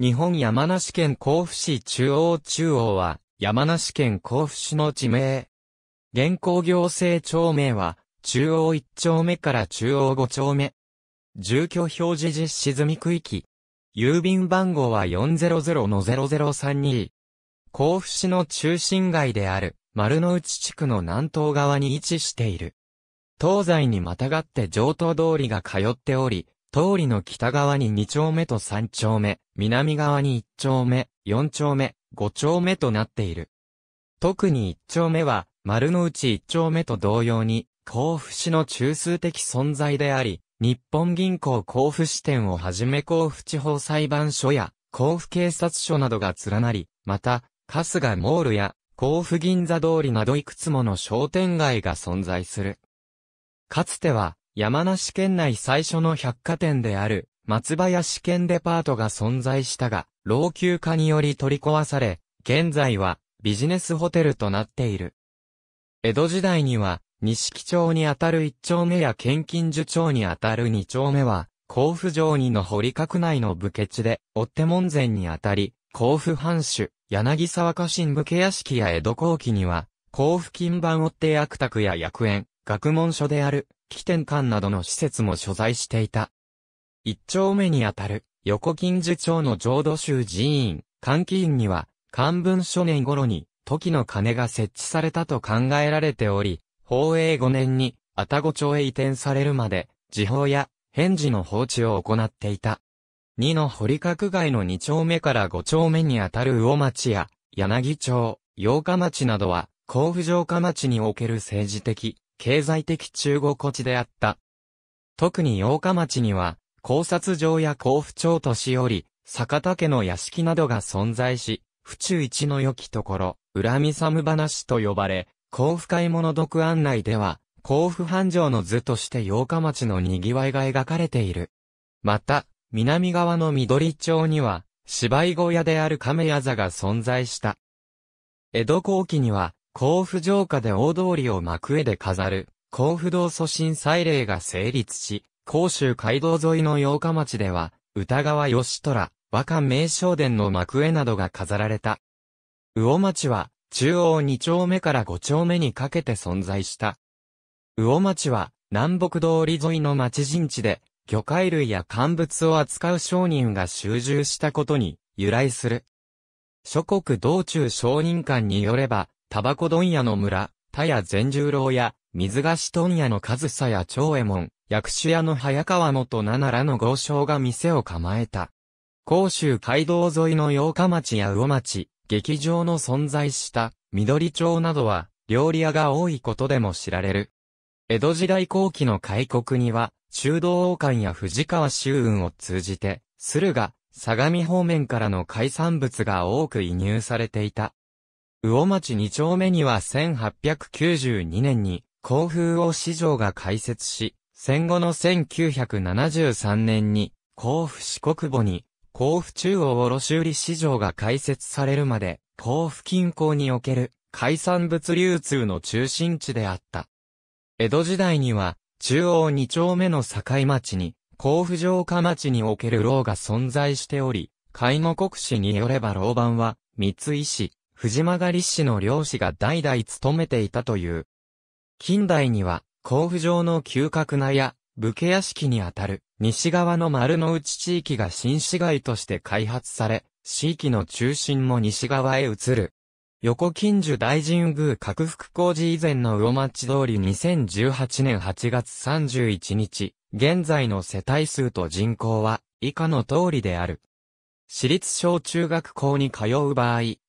日本山梨県甲府市中央中央は、山梨県甲府市の地名。現行行政町名は、中央1丁目から中央5丁目。住居表示実施済み区域。郵便番号は400-0032。甲府市の中心街である、丸の内地区の南東側に位置している。東西にまたがって上東通りが通っており、通りの北側に2丁目と3丁目、南側に1丁目、4丁目、5丁目となっている。特に1丁目は、丸の内1丁目と同様に、甲府市の中枢的存在であり、日本銀行甲府支店をはじめ甲府地方裁判所や、甲府警察署などが連なり、また、春日モールや、甲府銀座通りなどいくつもの商店街が存在する。かつては、山梨県内最初の百貨店である、松林県デパートが存在したが、老朽化により取り壊され、現在はビジネスホテルとなっている。江戸時代には、錦町にあたる一丁目や県金受町にあたる二丁目は、甲府城にの堀閣内の武家地で、追手門前にあたり、甲府藩主、柳沢家臣武家屋敷や江戸後期には、甲府金盤追手役宅や役園、学問所である、起点館などの施設も所在していた。一丁目にあたる、横金寺町の浄土宗寺院、換気院には、漢文初年頃に、時の鐘が設置されたと考えられており、宝永5年に、たご町へ移転されるまで、時報や、返事の放置を行っていた。二の堀角街の二丁目から五丁目にあたる魚町や、柳町、八日町などは、甲府城下町における政治的、経済的中国地であった。特に八日町には、考察場や甲府町としより、坂田家の屋敷などが存在し、府中一の良きところ、恨み寒話と呼ばれ、甲府買い物読案内では、甲府繁盛の図として八日町の賑わいが描かれている。また、南側の緑町には、芝居小屋である亀屋座が存在した。江戸後期には、甲府城下で大通りを幕絵で飾る、甲府道祖神祭礼が成立し、甲州街道沿いの八日町では、歌川義虎、和歌名称殿の幕絵などが飾られた。魚町は、中央二丁目から五丁目にかけて存在した。魚町は、南北通り沿いの町陣地で、魚介類や乾物を扱う商人が集中したことに由来する。諸国道中商人間によれば、タバコ問屋の村、田屋善十郎や、水菓子問屋の上総や長右衛門、薬種屋の早川元七らの豪商が店を構えた。甲州街道沿いの八日町や魚町、劇場の存在した緑町などは料理屋が多いことでも知られる。江戸時代後期の開国には、中道王冠や藤川周雲を通じて、駿河、相模方面からの海産物が多く輸入されていた。魚町二丁目には1892年に、甲府王市場が開設し、戦後の1973年に、甲府四国母に、甲府中央卸売市場が開設されるまで、甲府近郊における海産物流通の中心地であった。江戸時代には、中央二丁目の境町に、甲府城下町における牢が存在しており、介護国史によれば牢番は、三井市、藤曲氏の漁師が代々勤めていたという。近代には、甲府城の旧角名や武家屋敷にあたる西側の丸の内地域が新市街として開発され、地域の中心も西側へ移る。横近樹大神宮拡幅工事以前の魚町通り2018年8月31日、現在の世帯数と人口は以下の通りである。私立小中学校に通う場合、